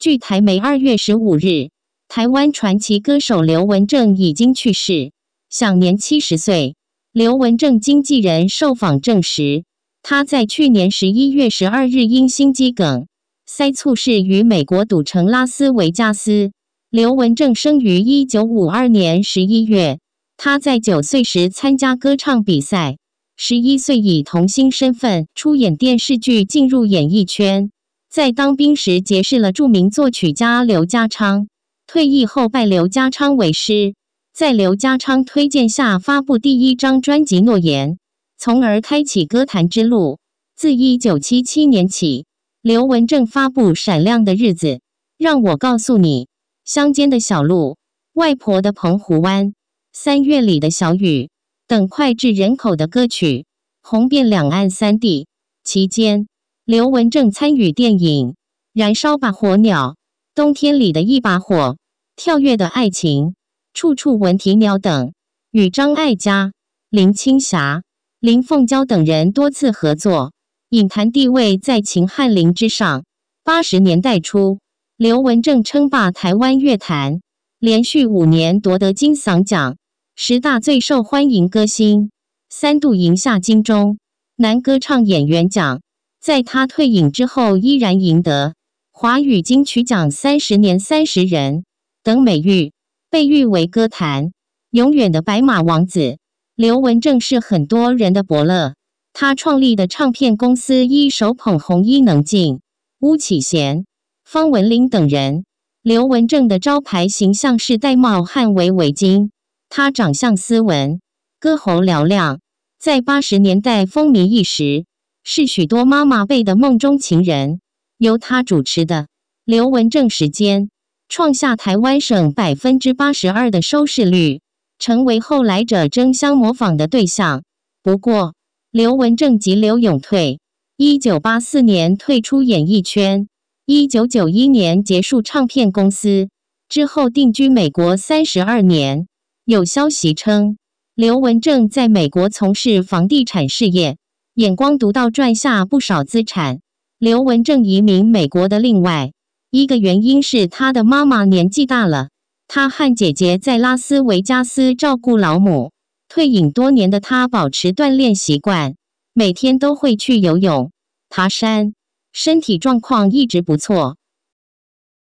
据台媒二月十五日，台湾传奇歌手刘文正已经去世，享年七十岁。刘文正经纪人受访证实，他在去年十一月十二日因心肌梗塞猝逝于美国赌城拉斯维加斯。刘文正生于一九五二年十一月，他在九岁时参加歌唱比赛，十一岁以童星身份出演电视剧，进入演艺圈。在当兵时结识了著名作曲家刘家昌，退役后拜刘家昌为师，在刘家昌推荐下发布第一张专辑《诺言》，从而开启歌坛之路。自1977年起，刘文正发布《闪亮的日子》《让我告诉你》《乡间的小路》《外婆的澎湖湾》《三月里的小雨》等脍炙人口的歌曲，红遍两岸三地。期间，刘文正参与电影《燃烧吧火鸟》《冬天里的一把火》《跳跃的爱情》《处处闻啼鸟》等，与张艾嘉、林青霞、林凤娇等人多次合作，影坛地位在秦汉林之上。八十年代初，刘文正称霸台湾乐坛，连续五年夺得金嗓奖十大最受欢迎歌星，三度赢下金钟男歌唱演员奖。在他退隐之后，依然赢得“华语金曲奖三十年三十人”等美誉，被誉为歌坛永远的白马王子。刘文正是很多人的伯乐，他创立的唱片公司一手捧红伊能静、巫启贤、方文琳等人。刘文正的招牌形象是戴帽、汉围围巾，他长相斯文，歌喉嘹亮，在八十年代风靡一时。是许多妈妈辈的梦中情人。由他主持的《刘文正时间》创下台湾省百分之八十二的收视率，成为后来者争相模仿的对象。不过，刘文正急流勇退，一九八四年退出演艺圈，一九九一年结束唱片公司之后，定居美国三十二年。有消息称，刘文正在美国从事房地产事业。眼光独到，赚下不少资产。刘文正移民美国的另外一个原因是他的妈妈年纪大了，他和姐姐在拉斯维加斯照顾老母。退隐多年的他保持锻炼习惯，每天都会去游泳、爬山，身体状况一直不错。